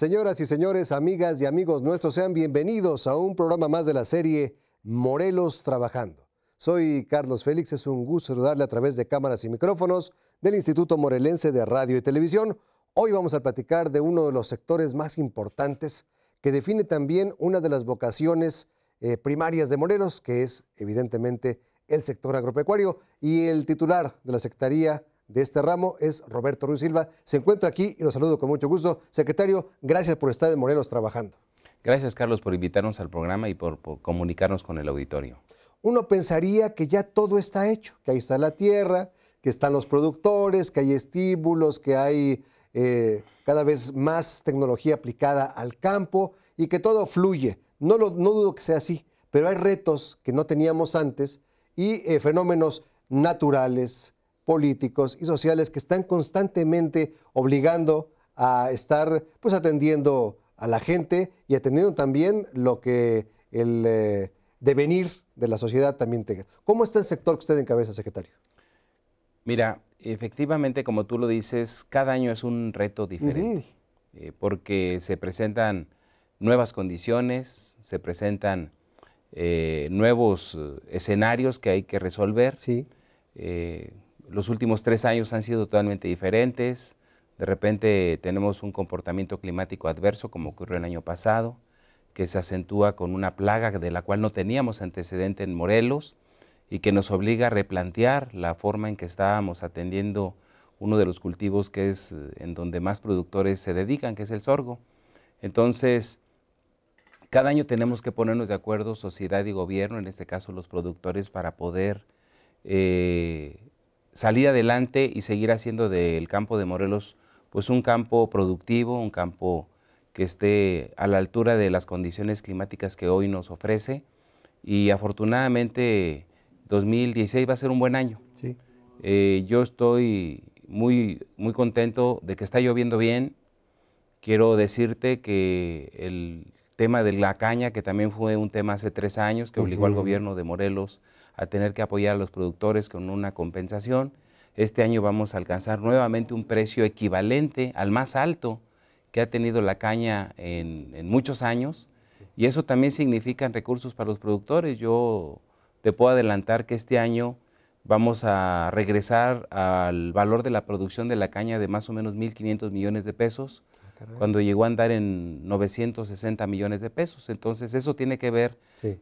Señoras y señores, amigas y amigos nuestros, sean bienvenidos a un programa más de la serie Morelos Trabajando. Soy Carlos Félix, es un gusto saludarle a través de cámaras y micrófonos del Instituto Morelense de Radio y Televisión. Hoy vamos a platicar de uno de los sectores más importantes que define también una de las vocaciones eh, primarias de Morelos, que es evidentemente el sector agropecuario. Y el titular de la Secretaría de este ramo es Roberto Ruiz Silva. Se encuentra aquí y lo saludo con mucho gusto. Secretario, gracias por estar en Morelos trabajando. Gracias, Carlos, por invitarnos al programa y por, comunicarnos con el auditorio. Uno pensaría que ya todo está hecho, que ahí está la tierra, que están los productores, que hay estímulos, que hay eh, cada vez más tecnología aplicada al campo y que todo fluye. No, lo, no dudo que sea así, pero hay retos que no teníamos antes y eh, fenómenos naturales, políticos y sociales que están constantemente obligando a estar pues atendiendo a la gente y atendiendo también lo que el eh, devenir de la sociedad también tenga. ¿Cómo está el sector que usted encabeza, secretario? Mira, efectivamente, como tú lo dices, cada año es un reto diferente, eh, porque se presentan nuevas condiciones, se presentan eh, nuevos escenarios que hay que resolver. Sí los últimos tres años han sido totalmente diferentes. De repente tenemos un comportamiento climático adverso, como ocurrió el año pasado, que se acentúa con una plaga de la cual no teníamos antecedente en Morelos y que nos obliga a replantear la forma en que estábamos atendiendo uno de los cultivos que es eh, en donde más productores se dedican, que es el sorgo. Entonces, cada año tenemos que ponernos de acuerdo sociedad y gobierno, en este caso los productores, para poder eh, salir adelante y seguir haciendo del campo de Morelos pues un campo productivo, un campo que esté a la altura de las condiciones climáticas que hoy nos ofrece. Y afortunadamente 2016 va a ser un buen año. Eh, yo estoy muy, muy contento de que está lloviendo bien. Quiero decirte que el tema de la caña, que también fue un tema hace tres años, que obligó al gobierno de Morelos a tener que apoyar a los productores con una compensación. Este año vamos a alcanzar nuevamente un precio equivalente al más alto que ha tenido la caña en, muchos años y eso también significa recursos para los productores. Yo te puedo adelantar que este año vamos a regresar al valor de la producción de la caña de más o menos 1.500 millones de pesos, ah, cuando llegó a andar en 960 millones de pesos. Entonces eso tiene que ver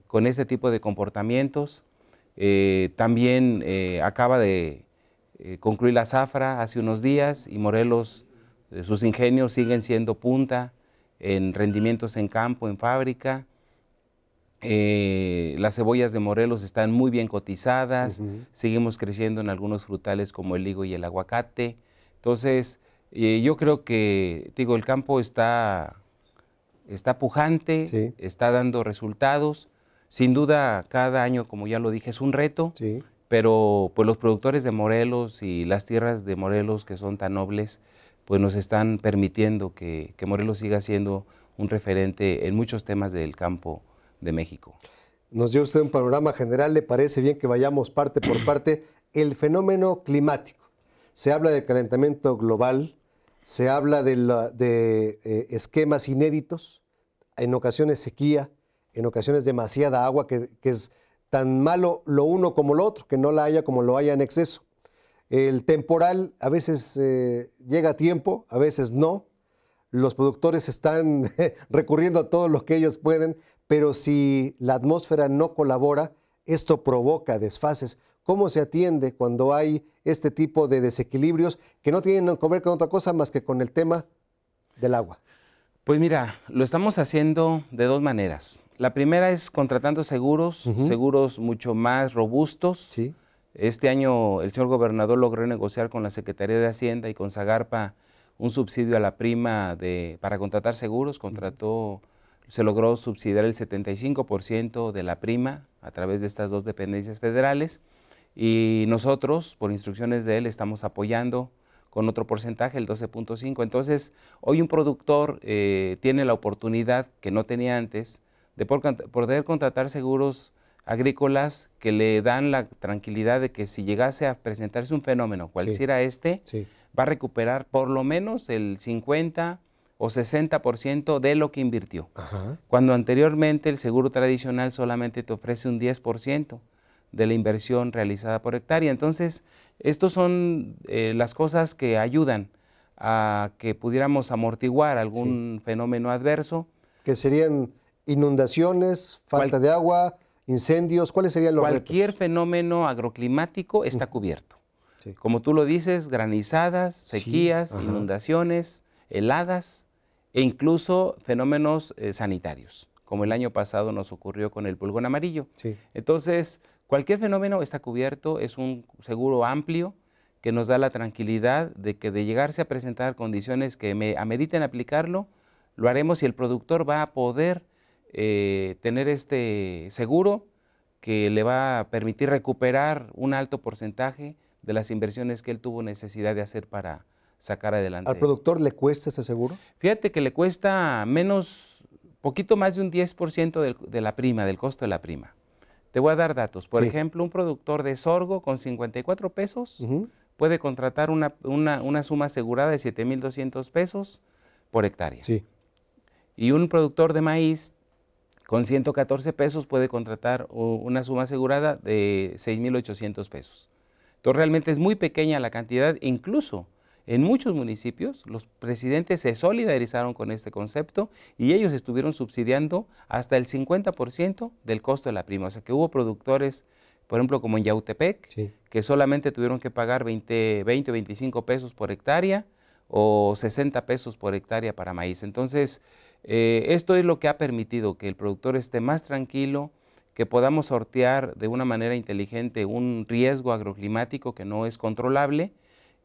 con este tipo de comportamientos. Eh, también eh, acaba de eh, concluir la zafra hace unos días y Morelos, sus ingenios siguen siendo punta en rendimientos en campo, en fábrica. las cebollas de Morelos están muy bien cotizadas, seguimos creciendo en algunos frutales como el higo y el aguacate. Entonces, yo creo que, digo, el campo está, está pujante, está dando resultados sin duda, cada año, como ya lo dije, es un reto, pero pues los productores de Morelos y las tierras de Morelos que son tan nobles, pues nos están permitiendo que, Morelos siga siendo un referente en muchos temas del campo de México. Nos dio usted un panorama general, le parece bien que vayamos parte por parte. El fenómeno climático. Se habla de calentamiento global, se habla de, de eh, esquemas inéditos, en ocasiones sequía, en ocasiones demasiada agua, que, es tan malo lo uno como lo otro, que no la haya como lo haya en exceso. El temporal a veces eh, llega a tiempo, a veces no. Los productores están recurriendo a todo lo que ellos pueden, pero si la atmósfera no colabora, esto provoca desfases. ¿Cómo se atiende cuando hay este tipo de desequilibrios que no tienen que ver con otra cosa más que con el tema del agua? Pues mira, lo estamos haciendo de dos maneras. La primera es contratando seguros, seguros mucho más robustos. Este año el señor gobernador logró negociar con la Secretaría de Hacienda y con Zagarpa un subsidio a la prima de, para contratar seguros. Contrató, se logró subsidiar el 75% de la prima a través de estas dos dependencias federales. Y nosotros, por instrucciones de él, estamos apoyando con otro porcentaje, el 12.5. Entonces, hoy un productor eh, tiene la oportunidad que no tenía antes de poder contratar seguros agrícolas que le dan la tranquilidad de que si llegase a presentarse un fenómeno, cualquiera este, va a recuperar por lo menos el 50 o 60% de lo que invirtió. Cuando anteriormente el seguro tradicional solamente te ofrece un 10% de la inversión realizada por hectárea. Entonces, estas son eh, las cosas que ayudan a que pudiéramos amortiguar algún fenómeno adverso. Que serían Inundaciones, falta de agua, incendios, ¿cuáles serían los Cualquier fenómeno agroclimático está mm. cubierto. Como tú lo dices, granizadas, sequías, inundaciones, heladas e incluso fenómenos eh, sanitarios, como el año pasado nos ocurrió con el pulgón amarillo. Entonces, cualquier fenómeno está cubierto, es un seguro amplio que nos da la tranquilidad de que de llegarse a presentar condiciones que me ameriten aplicarlo, lo haremos y el productor va a poder eh, tener este seguro que le va a permitir recuperar un alto porcentaje de las inversiones que él tuvo necesidad de hacer para sacar adelante. ¿Al productor le cuesta ese seguro? Fíjate que le cuesta menos, poquito más de un 10% de la prima, del costo de la prima. Te voy a dar datos. Por ejemplo, un productor de sorgo con 54 pesos puede contratar una, una, suma asegurada de 7.200 pesos por hectárea. Sí. Y un productor de maíz con 114 pesos puede contratar una suma asegurada de 6.800 pesos. Entonces realmente es muy pequeña la cantidad, incluso en muchos municipios los presidentes se solidarizaron con este concepto y ellos estuvieron subsidiando hasta el 50% del costo de la prima. O sea que hubo productores, por ejemplo, como en Yautepec, que solamente tuvieron que pagar 20, 20 o 25 pesos por hectárea o 60 pesos por hectárea para maíz. Entonces, eh, esto es lo que ha permitido que el productor esté más tranquilo, que podamos sortear de una manera inteligente un riesgo agroclimático que no es controlable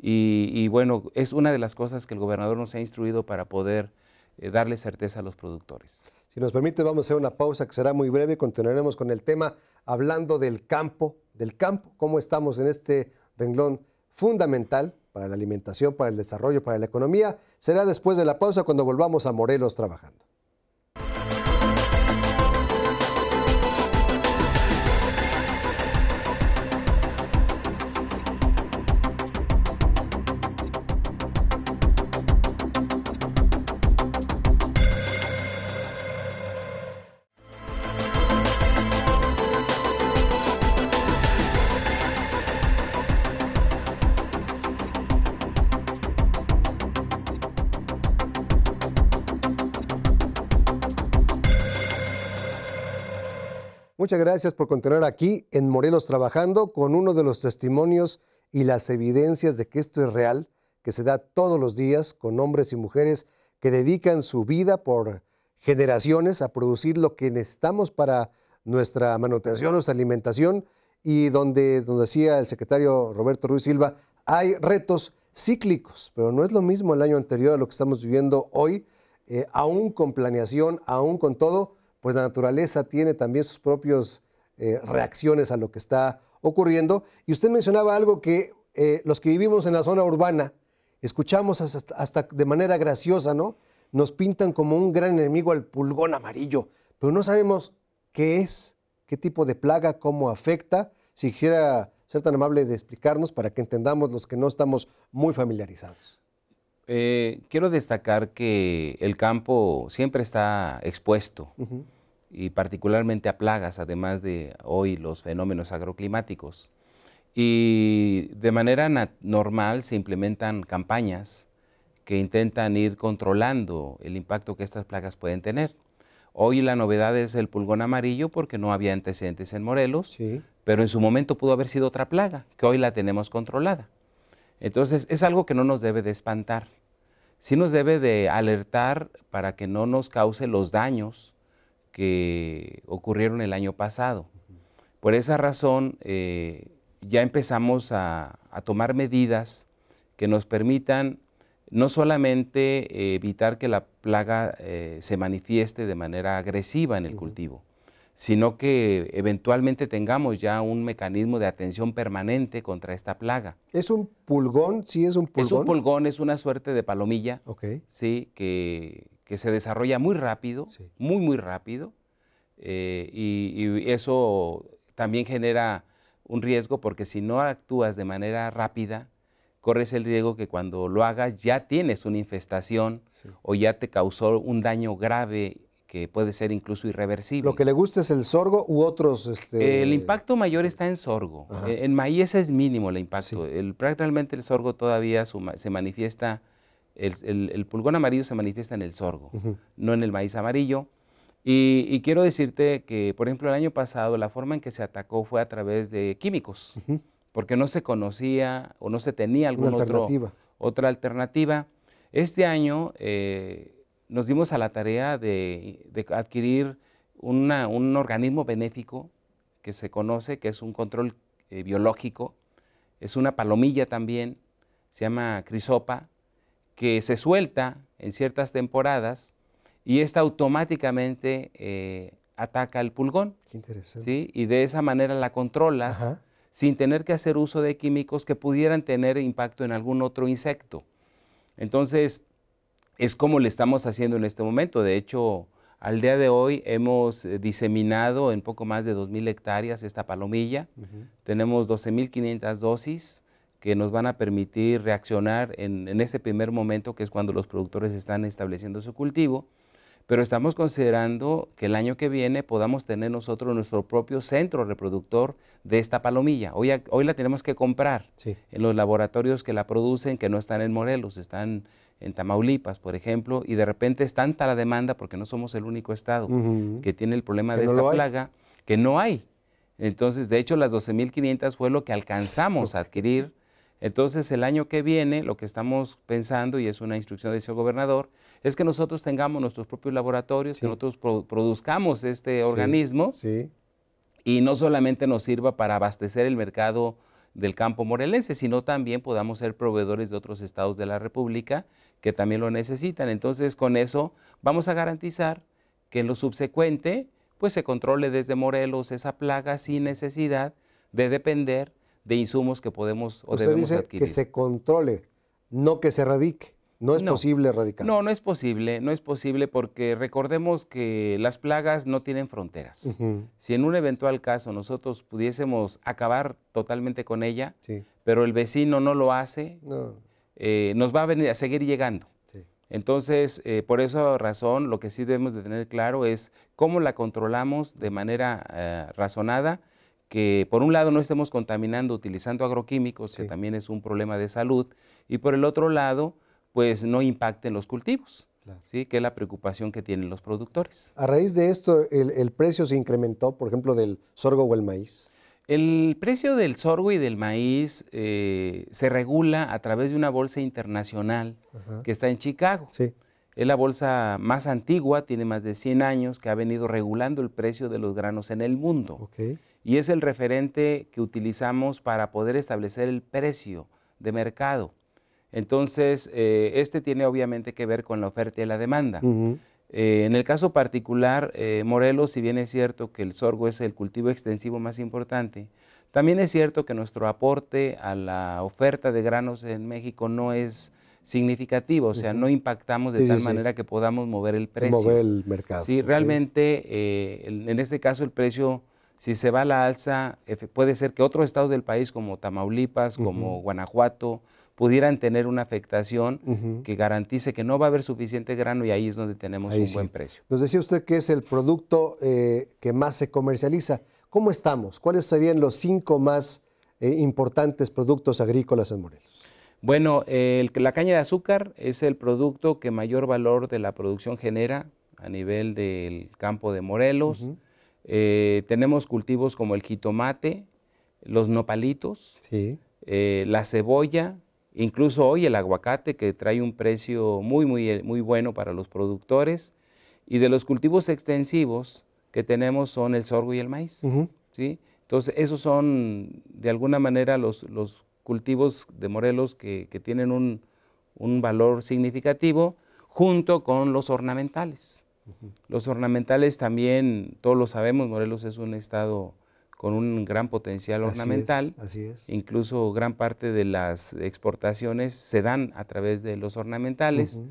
y, bueno, es una de las cosas que el gobernador nos ha instruido para poder eh, darle certeza a los productores. Si nos permite, vamos a hacer una pausa que será muy breve. y Continuaremos con el tema hablando del campo, del campo, cómo estamos en este renglón fundamental para la alimentación, para el desarrollo, para la economía. Será después de la pausa cuando volvamos a Morelos trabajando. Muchas gracias por continuar aquí en Morelos trabajando con uno de los testimonios y las evidencias de que esto es real, que se da todos los días con hombres y mujeres que dedican su vida por generaciones a producir lo que necesitamos para nuestra manutención, nuestra alimentación y donde, donde decía el secretario Roberto Ruiz Silva, hay retos cíclicos, pero no es lo mismo el año anterior a lo que estamos viviendo hoy, eh, aún con planeación, aún con todo, pues la naturaleza tiene también sus propias eh, reacciones a lo que está ocurriendo. Y usted mencionaba algo que eh, los que vivimos en la zona urbana escuchamos hasta, de manera graciosa, ¿no? Nos pintan como un gran enemigo al pulgón amarillo, pero no sabemos qué es, qué tipo de plaga, cómo afecta. Si quisiera ser tan amable de explicarnos para que entendamos los que no estamos muy familiarizados. Eh, quiero destacar que el campo siempre está expuesto y particularmente a plagas, además de hoy los fenómenos agroclimáticos. Y de manera normal se implementan campañas que intentan ir controlando el impacto que estas plagas pueden tener. Hoy la novedad es el pulgón amarillo porque no había antecedentes en Morelos, pero en su momento pudo haber sido otra plaga, que hoy la tenemos controlada. Entonces, es algo que no nos debe de espantar. Sí nos debe de alertar para que no nos cause los daños que ocurrieron el año pasado. Por esa razón, eh, ya empezamos a, tomar medidas que nos permitan no solamente eh, evitar que la plaga eh, se manifieste de manera agresiva en el cultivo, sino que eventualmente tengamos ya un mecanismo de atención permanente contra esta plaga. ¿Es un pulgón? Sí, es un pulgón. Es un pulgón, es una suerte de palomilla, sí, que, se desarrolla muy rápido, muy, muy rápido, eh, y, eso también genera un riesgo porque si no actúas de manera rápida, corres el riesgo que cuando lo hagas ya tienes una infestación o ya te causó un daño grave que puede ser incluso irreversible. Lo que le gusta es el sorgo u otros... Este, el impacto mayor está en sorgo. E-, en maíz es mínimo el impacto. prácticamente El, realmente el sorgo todavía se manifiesta, el, pulgón amarillo se manifiesta en el sorgo, no en el maíz amarillo. Y, quiero decirte que, por ejemplo, el año pasado la forma en que se atacó fue a través de químicos, porque no se conocía o no se tenía alguna alternativa. otra alternativa. Este año... Eh, nos dimos a la tarea de, adquirir un organismo benéfico que se conoce, que es un control eh, biológico, es una palomilla también, se llama crisopa, que se suelta en ciertas temporadas y esta automáticamente eh, ataca el pulgón. Qué interesante. Y de esa manera la controlas sin tener que hacer uso de químicos que pudieran tener impacto en algún otro insecto. Entonces, es como lo estamos haciendo en este momento. De hecho, al día de hoy hemos eh, diseminado en poco más de 2.000 hectáreas esta palomilla. Tenemos 12.500 dosis que nos van a permitir reaccionar en, en, este primer momento, que es cuando los productores están estableciendo su cultivo pero estamos considerando que el año que viene podamos tener nosotros nuestro propio centro reproductor de esta palomilla. Hoy, hoy la tenemos que comprar en los laboratorios que la producen, que no están en Morelos, están en Tamaulipas, por ejemplo, y de repente es tanta la demanda, porque no somos el único estado que tiene el problema de esta plaga, que no hay. Entonces, de hecho, las 12.500 fue lo que alcanzamos a adquirir entonces, el año que viene, lo que estamos pensando, y es una instrucción de ese gobernador, es que nosotros tengamos nuestros propios laboratorios, que nosotros produzcamos este organismo y no solamente nos sirva para abastecer el mercado del campo morelense, sino también podamos ser proveedores de otros estados de la República que también lo necesitan. Entonces, con eso vamos a garantizar que en lo subsecuente, pues se controle desde Morelos esa plaga sin necesidad de depender de insumos que podemos o debemos dice Que se controle, no que se radique No es posible erradicar. No, no es posible, no es posible porque recordemos que las plagas no tienen fronteras. Si en un eventual caso nosotros pudiésemos acabar totalmente con ella, pero el vecino no lo hace, eh, nos va a, venir, a seguir llegando. Entonces, eh, por esa razón, lo que sí debemos de tener claro es cómo la controlamos de manera eh, razonada que por un lado no estemos contaminando utilizando agroquímicos, que también es un problema de salud, y por el otro lado, pues no impacten los cultivos. que es la preocupación que tienen los productores. A raíz de esto, el, precio se incrementó, por ejemplo, del sorgo o el maíz? El precio del sorgo y del maíz eh, se regula a través de una bolsa internacional que está en Chicago. Sí. Es la bolsa más antigua, tiene más de 100 años, que ha venido regulando el precio de los granos en el mundo. Okay y es el referente que utilizamos para poder establecer el precio de mercado. Entonces, eh, este tiene obviamente que ver con la oferta y la demanda. Eh, en el caso particular, eh, Morelos, si bien es cierto que el sorgo es el cultivo extensivo más importante, también es cierto que nuestro aporte a la oferta de granos en México no es significativo, o sea, no impactamos de tal manera que podamos mover el precio. Mover el mercado. Sí, realmente, en este caso el precio si se va a la alza, puede ser que otros estados del país como Tamaulipas, como Guanajuato, pudieran tener una afectación que garantice que no va a haber suficiente grano y ahí es donde tenemos un buen precio. Nos decía usted que es el producto eh, que más se comercializa. ¿Cómo estamos? ¿Cuáles serían los cinco más eh, importantes productos agrícolas en Morelos? Bueno, la caña de azúcar es el producto que mayor valor de la producción genera a nivel del campo de Morelos. Eh, tenemos cultivos como el jitomate, los nopalitos, eh, la cebolla, incluso hoy el aguacate que trae un precio muy, muy, muy bueno para los productores. Y de los cultivos extensivos que tenemos son el sorgo y el maíz. ¿sí? Entonces, esos son de alguna manera los, cultivos de Morelos que, tienen un valor significativo junto con los ornamentales. Los ornamentales también, todos lo sabemos, Morelos es un estado con un gran potencial ornamental. así es. Incluso gran parte de las exportaciones se dan a través de los ornamentales.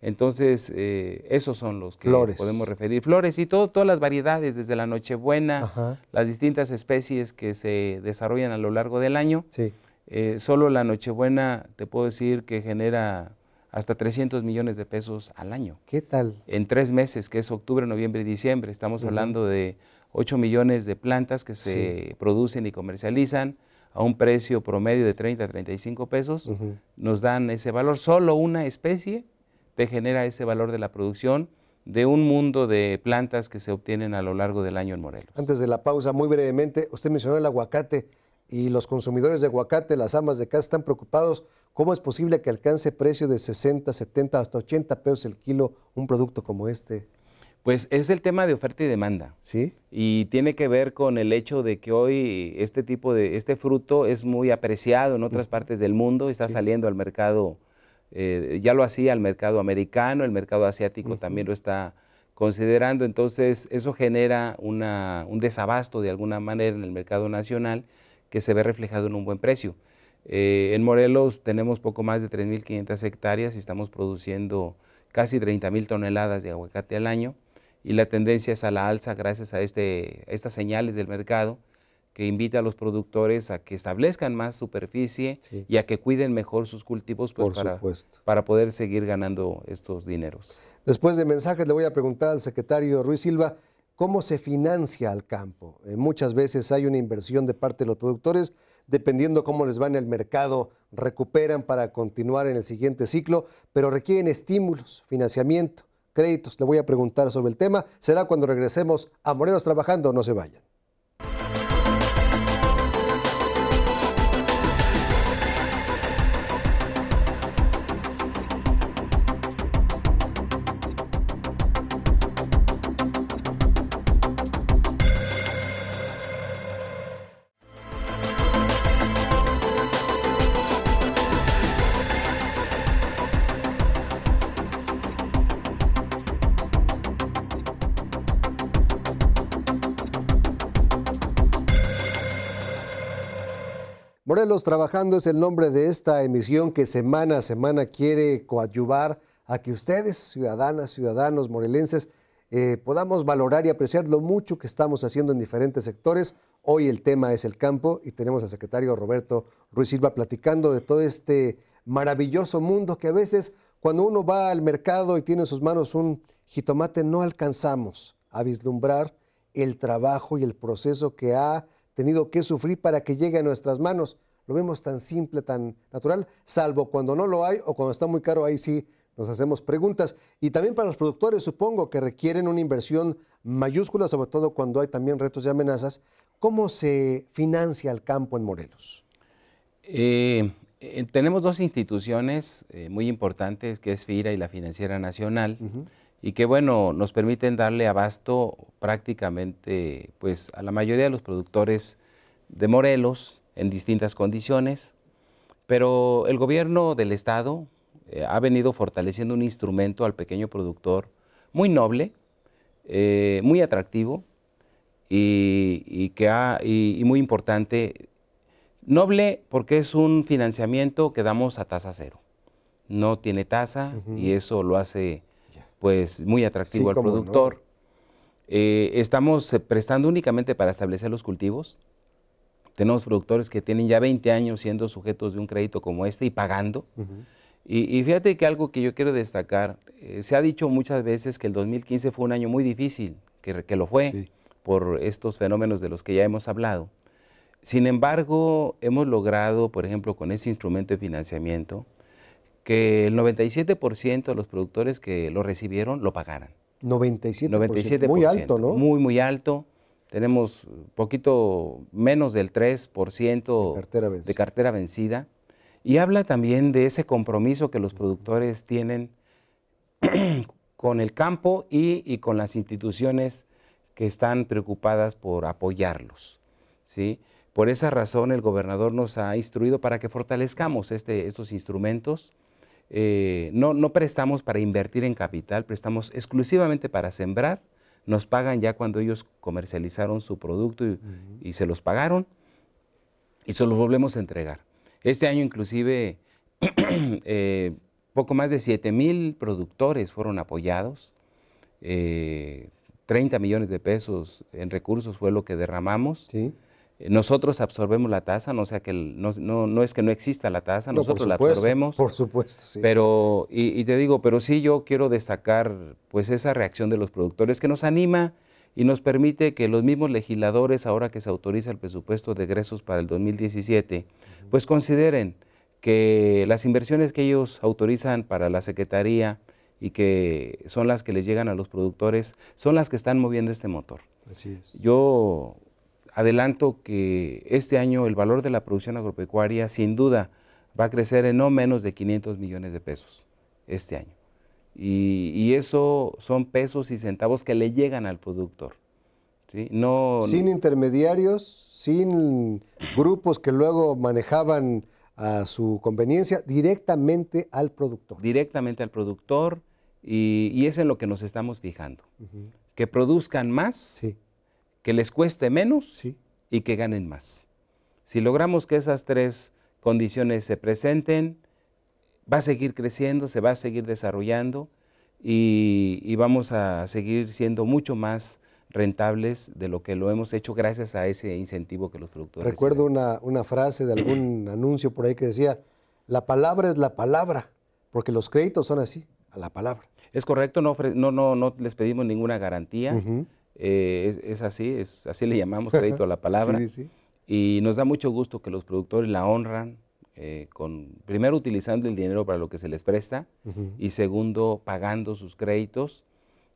Entonces, eh, esos son los que podemos referir. Flores y todas las variedades, desde la Nochebuena, las distintas especies que se desarrollan a lo largo del año. Sí. Eh, solo la Nochebuena, te puedo decir que genera hasta 300 millones de pesos al año. ¿Qué tal? En tres meses, que es octubre, noviembre y diciembre. Estamos hablando de 8 millones de plantas que se producen y comercializan a un precio promedio de 30 a 35 pesos. Nos dan ese valor. Solo una especie te genera ese valor de la producción de un mundo de plantas que se obtienen a lo largo del año en Morelos. Antes de la pausa, muy brevemente, usted mencionó el aguacate y los consumidores de aguacate, las amas de casa, están preocupados. ¿Cómo es posible que alcance precio de 60, 70, hasta 80 pesos el kilo un producto como este? Pues es el tema de oferta y demanda. Sí. Y tiene que ver con el hecho de que hoy este tipo de, este fruto es muy apreciado en otras partes del mundo, está saliendo al mercado, eh, ya lo hacía al mercado americano, el mercado asiático también lo está considerando, entonces eso genera un desabasto de alguna manera en el mercado nacional que se ve reflejado en un buen precio. Eh, en Morelos tenemos poco más de 3.500 hectáreas y estamos produciendo casi 30.000 toneladas de aguacate al año y la tendencia es a la alza gracias a, este, estas señales del mercado que invita a los productores a que establezcan más superficie y a que cuiden mejor sus cultivos pues, para, para, poder seguir ganando estos dineros. Después de mensajes le voy a preguntar al secretario Ruiz Silva cómo se financia al campo. Eh, muchas veces hay una inversión de parte de los productores, dependiendo cómo les va en el mercado, recuperan para continuar en el siguiente ciclo, pero requieren estímulos, financiamiento, créditos. Le voy a preguntar sobre el tema. Será cuando regresemos a Morenos Trabajando, no se vayan. Morelos Trabajando es el nombre de esta emisión que semana a semana quiere coadyuvar a que ustedes, ciudadanas, ciudadanos morelenses, eh, podamos valorar y apreciar lo mucho que estamos haciendo en diferentes sectores. Hoy el tema es el campo y tenemos al secretario Roberto Ruiz Silva platicando de todo este maravilloso mundo que a veces cuando uno va al mercado y tiene en sus manos un jitomate no alcanzamos a vislumbrar el trabajo y el proceso que ha tenido que sufrir para que llegue a nuestras manos lo vemos tan simple, tan natural, salvo cuando no lo hay o cuando está muy caro, ahí sí nos hacemos preguntas. Y también para los productores, supongo que requieren una inversión mayúscula, sobre todo cuando hay también retos y amenazas. ¿Cómo se financia el campo en Morelos? Eh, eh, tenemos dos instituciones eh, muy importantes, que es FIRA y la Financiera Nacional, y que bueno, nos permiten darle abasto prácticamente pues, a la mayoría de los productores de Morelos, en distintas condiciones, pero el gobierno del Estado eh, ha venido fortaleciendo un instrumento al pequeño productor muy noble, eh, muy atractivo y, que y, muy importante. Noble porque es un financiamiento que damos a tasa cero. No tiene tasa y eso lo hace pues muy atractivo al productor. Eh, estamos prestando únicamente para establecer los cultivos tenemos productores que tienen ya 20 años siendo sujetos de un crédito como este y pagando. y, fíjate que algo que yo quiero destacar, eh, se ha dicho muchas veces que el 2015 fue un año muy difícil, que, lo fue, por estos fenómenos de los que ya hemos hablado. Sin embargo, hemos logrado, por ejemplo, con ese instrumento de financiamiento, que el 97% de los productores que lo recibieron lo pagaran. 97%. 97%. Muy alto, ¿no? Muy, muy alto tenemos poquito menos del 3% de cartera, vencida. Y habla también de ese compromiso que los productores tienen con el campo y, con las instituciones que están preocupadas por apoyarlos. Por esa razón el gobernador nos ha instruido para que fortalezcamos este, estos instrumentos. Eh, no prestamos para invertir en capital, prestamos exclusivamente para sembrar nos pagan ya cuando ellos comercializaron su producto y, se los pagaron y se los volvemos a entregar. Este año inclusive eh, poco más de 7 mil productores fueron apoyados, 30 eh, millones de pesos en recursos fue lo que derramamos. ¿Sí? Nosotros absorbemos la tasa, no, sea que no, es que no exista la tasa, nosotros la absorbemos. Por supuesto, sí. Pero, y, te digo, pero sí yo quiero destacar pues esa reacción de los productores que nos anima y nos permite que los mismos legisladores, ahora que se autoriza el presupuesto de egresos para el 2017, pues consideren que las inversiones que ellos autorizan para la Secretaría y que son las que les llegan a los productores, son las que están moviendo este motor. Así es. Yo adelanto que este año el valor de la producción agropecuaria sin duda va a crecer en no menos de 500 millones de pesos este año. Y, eso son pesos y centavos que le llegan al productor. No, sin intermediarios, sin grupos que luego manejaban a su conveniencia, directamente al productor. Directamente al productor y, es en lo que nos estamos fijando. Que produzcan más. Sí que les cueste menos y que ganen más. Si logramos que esas tres condiciones se presenten, va a seguir creciendo, se va a seguir desarrollando y, vamos a seguir siendo mucho más rentables de lo que lo hemos hecho gracias a ese incentivo que los productores. Recuerdo una, una, frase de algún anuncio por ahí que decía, la palabra es la palabra, porque los créditos son así, a la palabra. Es correcto, no, no, no, les pedimos ninguna garantía. Eh, es, así, es, así le llamamos crédito a la palabra. Y nos da mucho gusto que los productores la honran, eh, con, primero utilizando el dinero para lo que se les presta y segundo pagando sus créditos.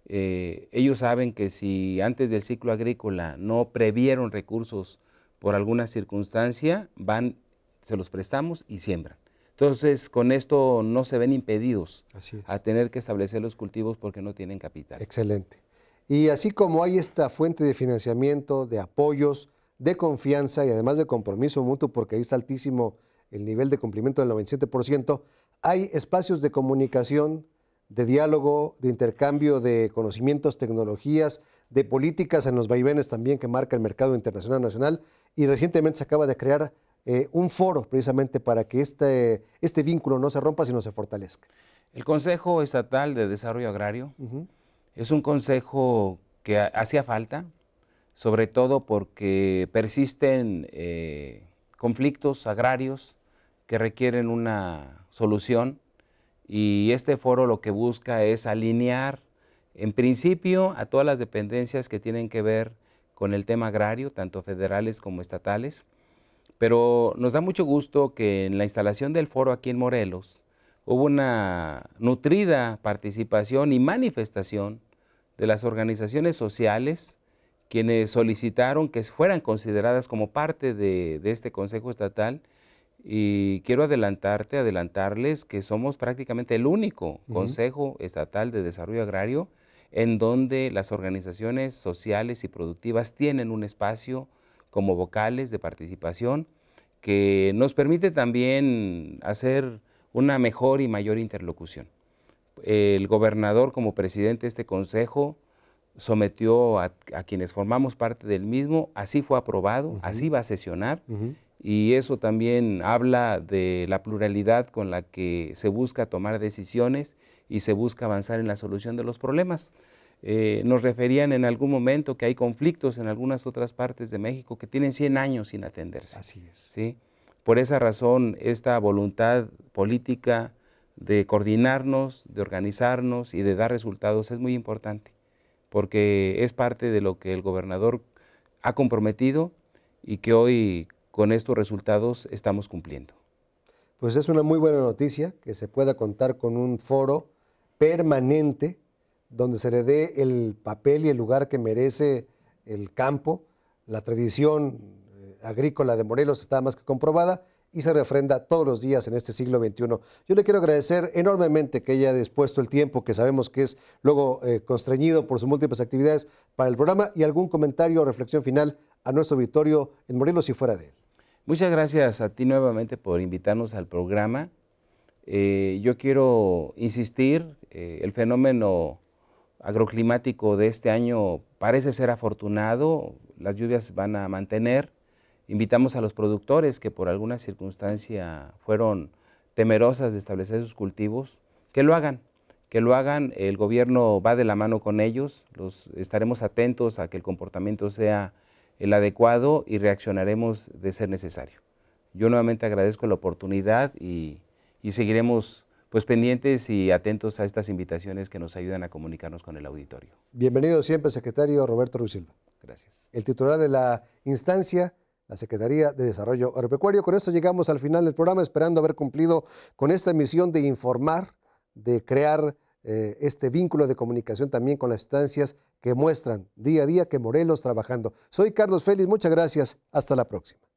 Eh, ellos saben que si antes del ciclo agrícola no previeron recursos por alguna circunstancia, van, se los prestamos y siembran. Entonces, con esto no se ven impedidos a tener que establecer los cultivos porque no tienen capital. Excelente. Y así como hay esta fuente de financiamiento, de apoyos, de confianza y además de compromiso mutuo, porque ahí es altísimo el nivel de cumplimiento del 97%, hay espacios de comunicación, de diálogo, de intercambio de conocimientos, tecnologías, de políticas en los vaivenes también que marca el mercado internacional nacional. Y recientemente se acaba de crear eh, un foro precisamente para que este, este vínculo no se rompa, sino se fortalezca. El Consejo Estatal de Desarrollo Agrario. Es un consejo que hacía falta, sobre todo porque persisten eh, conflictos agrarios que requieren una solución y este foro lo que busca es alinear en principio a todas las dependencias que tienen que ver con el tema agrario, tanto federales como estatales, pero nos da mucho gusto que en la instalación del foro aquí en Morelos hubo una nutrida participación y manifestación de las organizaciones sociales quienes solicitaron que fueran consideradas como parte de, este Consejo Estatal y quiero adelantarte, adelantarles que somos prácticamente el único Consejo Estatal de Desarrollo Agrario en donde las organizaciones sociales y productivas tienen un espacio como vocales de participación que nos permite también hacer una mejor y mayor interlocución. El gobernador como presidente de este consejo sometió a, quienes formamos parte del mismo, así fue aprobado, así va a sesionar y eso también habla de la pluralidad con la que se busca tomar decisiones y se busca avanzar en la solución de los problemas. Eh, nos referían en algún momento que hay conflictos en algunas otras partes de México que tienen 100 años sin atenderse. Así es. ¿sí? Por esa razón, esta voluntad política de coordinarnos, de organizarnos y de dar resultados es muy importante, porque es parte de lo que el gobernador ha comprometido y que hoy con estos resultados estamos cumpliendo. Pues es una muy buena noticia que se pueda contar con un foro permanente donde se le dé el papel y el lugar que merece el campo, la tradición agrícola de Morelos está más que comprobada y se refrenda todos los días en este siglo XXI. Yo le quiero agradecer enormemente que haya dispuesto el tiempo, que sabemos que es luego eh, constreñido por sus múltiples actividades para el programa, y algún comentario o reflexión final a nuestro auditorio en Morelos y fuera de él. Muchas gracias a ti nuevamente por invitarnos al programa. Eh, yo quiero insistir, eh, el fenómeno agroclimático de este año parece ser afortunado, las lluvias van a mantener Invitamos a los productores que por alguna circunstancia fueron temerosas de establecer sus cultivos, que lo hagan, que lo hagan. El gobierno va de la mano con ellos, los, estaremos atentos a que el comportamiento sea el adecuado y reaccionaremos de ser necesario. Yo nuevamente agradezco la oportunidad y, seguiremos pues pendientes y atentos a estas invitaciones que nos ayudan a comunicarnos con el auditorio. Bienvenido siempre, secretario Roberto Ruiz Silva. Gracias. El titular de la instancia la Secretaría de Desarrollo Agropecuario. Con esto llegamos al final del programa, esperando haber cumplido con esta misión de informar, de crear eh, este vínculo de comunicación también con las instancias que muestran día a día que Morelos trabajando. Soy Carlos Félix, muchas gracias, hasta la próxima.